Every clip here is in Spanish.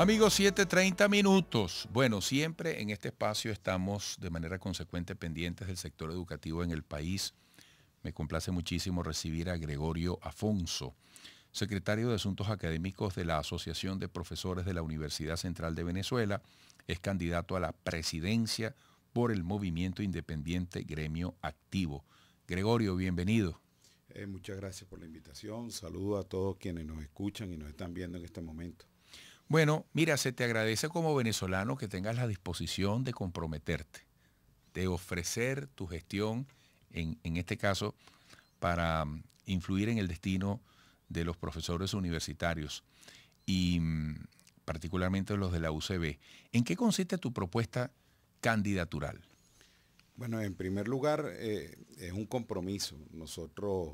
Amigos, 7.30 minutos. Bueno, siempre en este espacio estamos de manera consecuente pendientes del sector educativo en el país. Me complace muchísimo recibir a Gregorio Afonso, secretario de Asuntos Académicos de la Asociación de Profesores de la Universidad Central de Venezuela. Es candidato a la presidencia por el Movimiento Independiente Gremio Activo. Gregorio, bienvenido. Eh, muchas gracias por la invitación. Saludo a todos quienes nos escuchan y nos están viendo en este momento. Bueno, mira, se te agradece como venezolano que tengas la disposición de comprometerte, de ofrecer tu gestión, en, este caso, para influir en el destino de los profesores universitarios y mm, particularmente los de la UCB. ¿En qué consiste tu propuesta candidatural? Bueno, en primer lugar, eh, es un compromiso. Nosotros,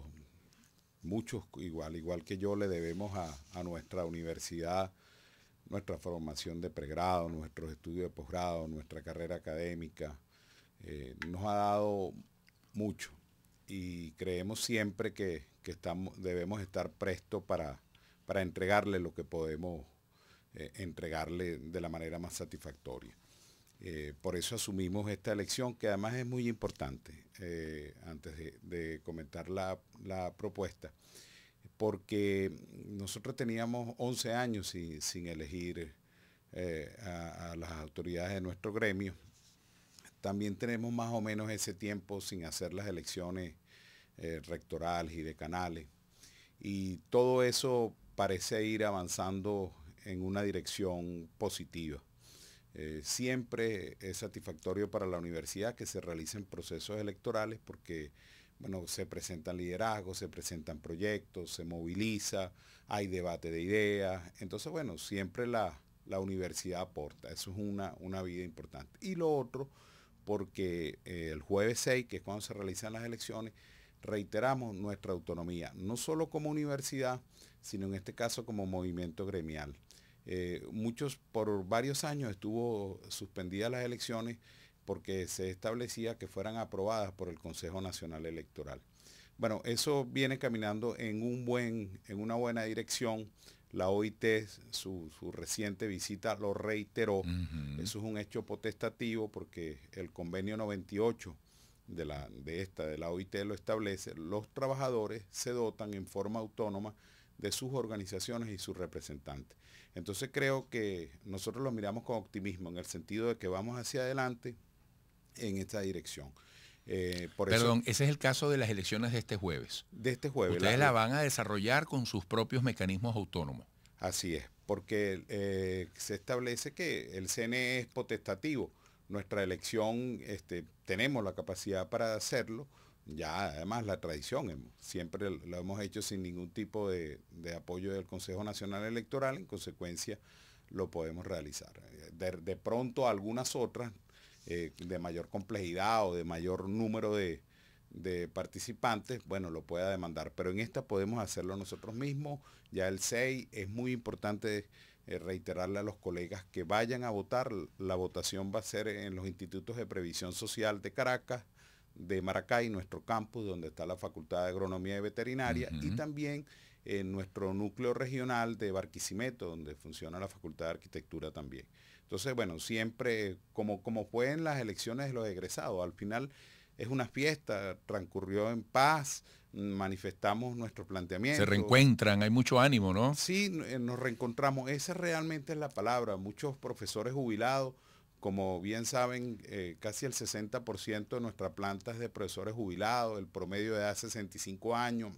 muchos, igual, igual que yo, le debemos a, a nuestra universidad nuestra formación de pregrado, nuestros estudios de posgrado, nuestra carrera académica, eh, nos ha dado mucho y creemos siempre que, estamos, debemos estar prestos para, para entregarle lo que podemos eh, entregarle de la manera más satisfactoria. Eh, por eso asumimos esta elección, que además es muy importante, antes de, comentar la, la, propuesta, porque nosotros teníamos 11 años sin, elegir eh, a, las autoridades de nuestro gremio. También tenemos más o menos ese tiempo sin hacer las elecciones eh, rectorales y de canales. Y todo eso parece ir avanzando en una dirección positiva. Eh, siempre es satisfactorio para la universidad que se realicen procesos electorales porque bueno, se presentan liderazgos, se presentan proyectos, se moviliza, hay debate de ideas. Entonces, bueno, siempre la, la universidad aporta. Eso es una, una, vida importante. Y lo otro, porque eh, el jueves 6, que es cuando se realizan las elecciones, reiteramos nuestra autonomía, no solo como universidad, sino en este caso como movimiento gremial. Eh, muchos, por varios años estuvo suspendidas las elecciones porque se establecía que fueran aprobadas por el Consejo Nacional Electoral. Bueno, eso viene caminando en, un buen, en una buena dirección. La OIT, su, reciente visita, lo reiteró. Eso es un hecho potestativo porque el convenio 98 de, la, de esta, de la OIT, lo establece. Los trabajadores se dotan en forma autónoma de sus organizaciones y sus representantes. Entonces creo que nosotros lo miramos con optimismo en el sentido de que vamos hacia adelante, en esta dirección. Eh, Perdón, ese es el caso de las elecciones de este jueves. De este jueves. Ustedes la, van a desarrollar con sus propios mecanismos autónomos. Así es, porque eh, se establece que el CNE es potestativo. Nuestra elección, este, tenemos la capacidad para hacerlo. Ya además la tradición, siempre lo hemos hecho sin ningún tipo de, apoyo del Consejo Nacional Electoral, en consecuencia lo podemos realizar. de pronto algunas otras eh, de mayor complejidad o de mayor número de, participantes, bueno, lo pueda demandar. Pero en esta podemos hacerlo nosotros mismos. Ya el 6 es muy importante eh, reiterarle a los colegas que vayan a votar. La votación va a ser en los institutos de previsión social de Caracas, de Maracay, nuestro campus, donde está la Facultad de Agronomía y Veterinaria, y también en nuestro núcleo regional de Barquisimeto, donde funciona la Facultad de Arquitectura también. Entonces, bueno, siempre, como, como fue en las elecciones de los egresados, al final es una fiesta, transcurrió en paz, manifestamos nuestro planteamiento. Se reencuentran, hay mucho ánimo, ¿no? Sí, eh, nos reencontramos, esa realmente es la palabra. Muchos profesores jubilados, como bien saben, eh, casi el 60% de nuestra planta es de profesores jubilados, el promedio de edad 65 años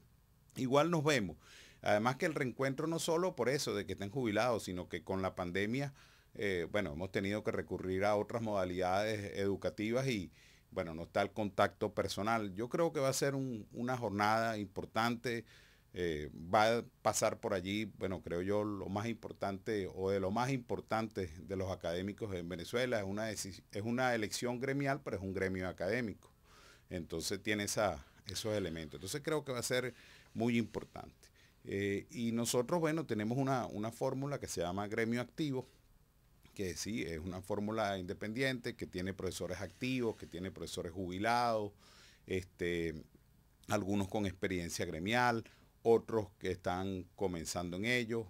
Igual nos vemos. Además que el reencuentro no solo por eso de que estén jubilados, sino que con la pandemia, eh, bueno, hemos tenido que recurrir a otras modalidades educativas y, bueno, no está el contacto personal. Yo creo que va a ser una jornada importante. Eh, va a pasar por allí, bueno, creo yo, lo más importante o de lo más importante de los académicos en Venezuela. Es una, es una elección gremial, pero es un gremio académico. Entonces tiene esa, esos elementos. Entonces creo que va a ser muy importante. Eh, y nosotros, bueno, tenemos una, fórmula que se llama gremio activo, que sí, es una fórmula independiente, que tiene profesores activos, que tiene profesores jubilados, este, algunos con experiencia gremial, otros que están comenzando en ello,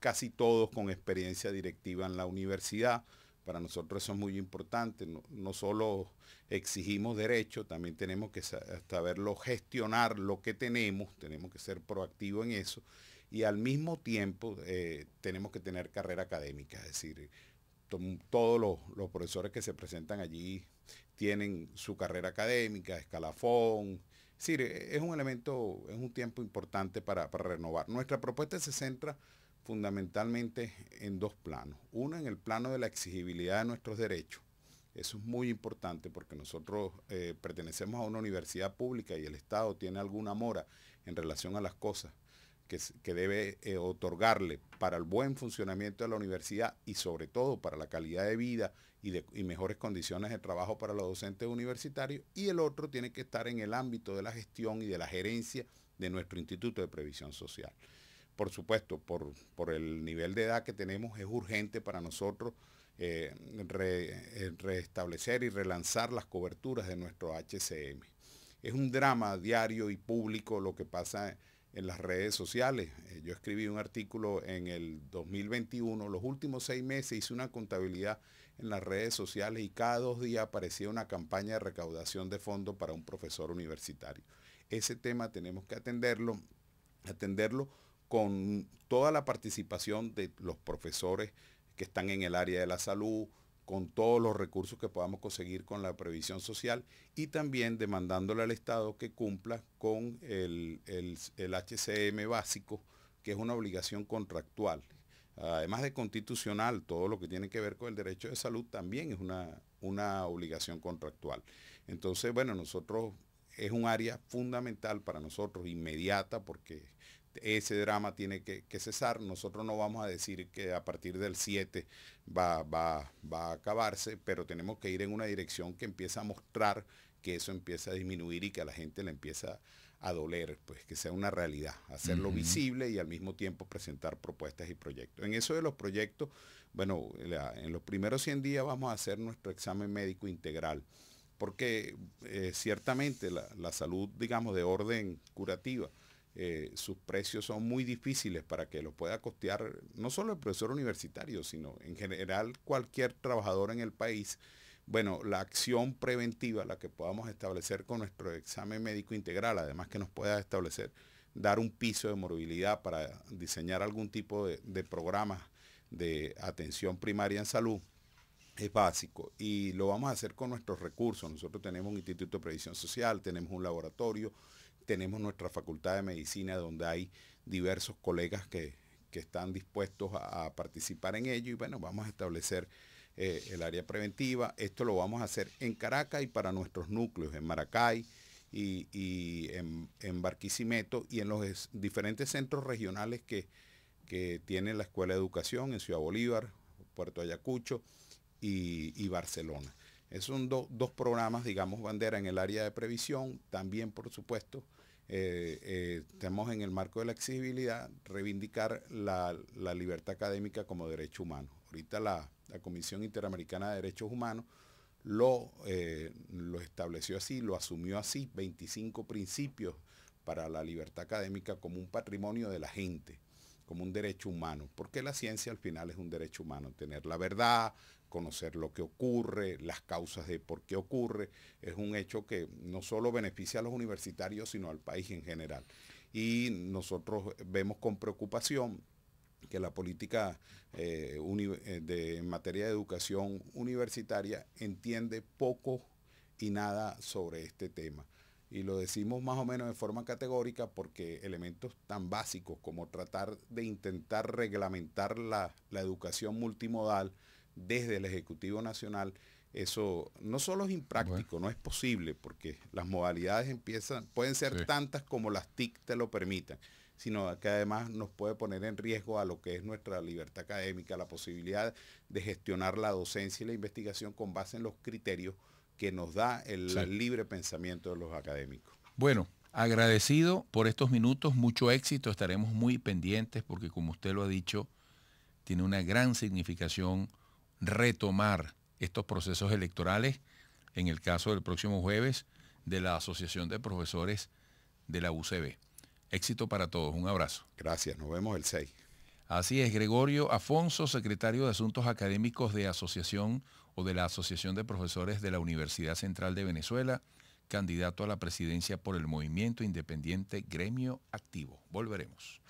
casi todos con experiencia directiva en la universidad, para nosotros eso es muy importante. No, solo exigimos derecho, también tenemos que saberlo gestionar lo que tenemos, tenemos que ser proactivos en eso y al mismo tiempo eh, tenemos que tener carrera académica, es decir, todos los, profesores que se presentan allí tienen su carrera académica, escalafón, es decir, es un elemento, es un tiempo importante para, para renovar. Nuestra propuesta se centra fundamentalmente en dos planos. Uno, en el plano de la exigibilidad de nuestros derechos. Eso es muy importante porque nosotros eh, pertenecemos a una universidad pública y el Estado tiene alguna mora en relación a las cosas que, debe eh, otorgarle para el buen funcionamiento de la universidad y sobre todo para la calidad de vida y mejores condiciones de trabajo para los docentes universitarios. Y el otro tiene que estar en el ámbito de la gestión y de la gerencia de nuestro Instituto de Previsión Social por supuesto, por, el nivel de edad que tenemos, es urgente para nosotros eh, eh restablecer y relanzar las coberturas de nuestro HCM. Es un drama diario y público lo que pasa en las redes sociales. Eh, yo escribí un artículo en el 2021, los últimos seis meses hice una contabilidad en las redes sociales y cada dos días aparecía una campaña de recaudación de fondos para un profesor universitario. Ese tema tenemos que atenderlo, atenderlo con toda la participación de los profesores que están en el área de la salud, con todos los recursos que podamos conseguir con la previsión social y también demandándole al Estado que cumpla con el, HCM básico, que es una obligación contractual. Además de constitucional, todo lo que tiene que ver con el derecho de salud también es una, una obligación contractual. Entonces, bueno, nosotros es un área fundamental para nosotros, inmediata, porque ese drama tiene que, cesar. Nosotros no vamos a decir que a partir del 7 va, a acabarse, pero tenemos que ir en una dirección que empieza a mostrar que eso empieza a disminuir y que a la gente le empieza a doler, pues que sea una realidad, hacerlo visible y al mismo tiempo presentar propuestas y proyectos. En eso de los proyectos, bueno, en los primeros 100 días vamos a hacer nuestro examen médico integral, porque eh, ciertamente la, la, salud, digamos, de orden curativa, eh, sus precios son muy difíciles para que lo pueda costear no solo el profesor universitario, sino en general cualquier trabajador en el país. Bueno, la acción preventiva, la que podamos establecer con nuestro examen médico integral, además que nos pueda establecer, dar un piso de morbilidad para diseñar algún tipo de, de programas de atención primaria en salud, es básico y lo vamos a hacer con nuestros recursos. Nosotros tenemos un Instituto de Previsión Social, tenemos un laboratorio, tenemos nuestra Facultad de Medicina donde hay diversos colegas que, están dispuestos a, participar en ello y bueno, vamos a establecer eh, el área preventiva. Esto lo vamos a hacer en Caracas y para nuestros núcleos, en Maracay y, en, Barquisimeto y en los diferentes centros regionales que, que tiene la Escuela de Educación en Ciudad Bolívar, Puerto Ayacucho y Barcelona. Esos son dos programas, digamos, bandera en el área de previsión. También, por supuesto, eh, eh, tenemos en el marco de la accesibilidad reivindicar la, libertad académica como derecho humano. Ahorita la, Comisión Interamericana de Derechos Humanos lo, eh, lo estableció así, lo asumió así, 25 principios para la libertad académica como un patrimonio de la gente, como un derecho humano, porque la ciencia al final es un derecho humano, tener la verdad, conocer lo que ocurre, las causas de por qué ocurre. Es un hecho que no solo beneficia a los universitarios, sino al país en general. Y nosotros vemos con preocupación que la política eh, eh, de, en materia de educación universitaria entiende poco y nada sobre este tema. Y lo decimos más o menos de forma categórica porque elementos tan básicos como tratar de intentar reglamentar la educación multimodal, desde el Ejecutivo Nacional, eso no solo es impráctico, no es posible, porque las modalidades empiezan, pueden ser tantas como las TIC te lo permitan, sino que además nos puede poner en riesgo a lo que es nuestra libertad académica, la posibilidad de gestionar la docencia y la investigación con base en los criterios que nos da el libre pensamiento de los académicos. Bueno, agradecido por estos minutos, mucho éxito, estaremos muy pendientes porque como usted lo ha dicho, tiene una gran significación retomar estos procesos electorales, en el caso del próximo jueves, de la Asociación de Profesores de la UCB. Éxito para todos, un abrazo. Gracias, nos vemos el 6. Así es, Gregorio Afonso, secretario de Asuntos Académicos de Asociación o de la Asociación de Profesores de la Universidad Central de Venezuela, candidato a la presidencia por el Movimiento Independiente Gremio Activo. Volveremos.